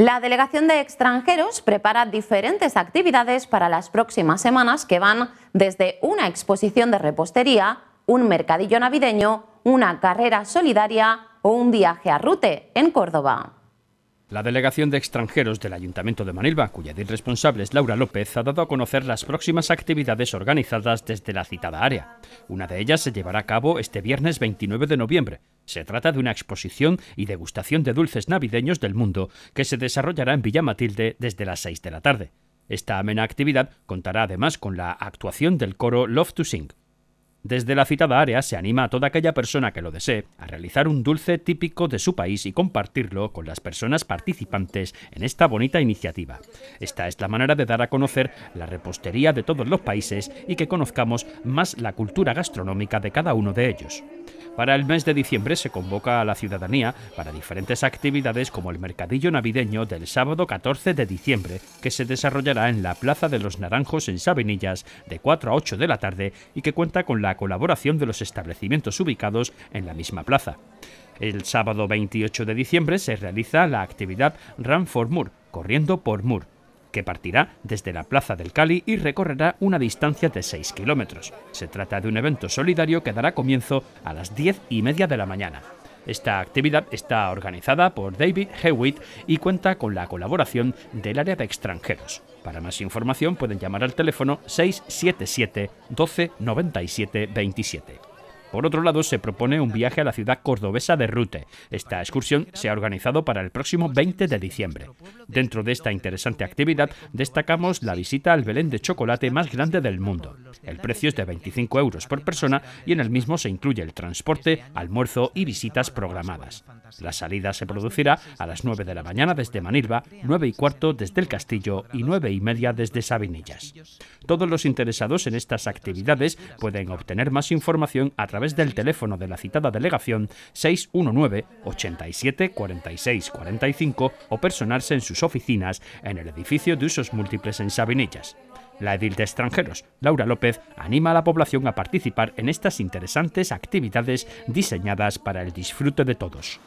La Delegación de Extranjeros prepara diferentes actividades para las próximas semanas que van desde una exposición de repostería, un mercadillo navideño, una carrera solidaria o un viaje a Rute, en Córdoba. La delegación de extranjeros del Ayuntamiento de Manilva, cuya edil responsable es Laura López, ha dado a conocer las próximas actividades organizadas desde la citada área. Una de ellas se llevará a cabo este viernes 29 de noviembre, se trata de una exposición y degustación de dulces navideños del mundo que se desarrollará en Villa Matilde desde las 6 de la tarde. Esta amena actividad contará además con la actuación del coro Love to Sing. Desde la citada área se anima a toda aquella persona que lo desee a realizar un dulce típico de su país y compartirlo con las personas participantes en esta bonita iniciativa. Esta es la manera de dar a conocer la repostería de todos los países y que conozcamos más la cultura gastronómica de cada uno de ellos. Para el mes de diciembre se convoca a la ciudadanía para diferentes actividades como el mercadillo navideño del sábado 14 de diciembre, que se desarrollará en la Plaza de los Naranjos en Sabinillas de 4 a 8 de la tarde y que cuenta con la colaboración de los establecimientos ubicados en la misma plaza. El sábado 28 de diciembre se realiza la actividad Run for Moor, corriendo por Moor, que partirá desde la Plaza del Cali y recorrerá una distancia de 6 kilómetros. Se trata de un evento solidario que dará comienzo a las 10 y media de la mañana. Esta actividad está organizada por David Hewitt y cuenta con la colaboración del área de extranjeros. Para más información pueden llamar al teléfono 677 12 27. Por otro lado, se propone un viaje a la ciudad cordobesa de Rute. Esta excursión se ha organizado para el próximo 20 de diciembre. Dentro de esta interesante actividad, destacamos la visita al Belén de chocolate más grande del mundo. El precio es de 25 euros por persona y en el mismo se incluye el transporte, almuerzo y visitas programadas. La salida se producirá a las 9 de la mañana desde Manilva, 9 y cuarto desde el castillo y 9 y media desde Sabinillas. Todos los interesados en estas actividades pueden obtener más información a través través del teléfono de la citada delegación 619 87 46 45 o personarse en sus oficinas en el edificio de usos múltiples en Sabinillas. La edil de extranjeros, Laura López, anima a la población a participar en estas interesantes actividades diseñadas para el disfrute de todos.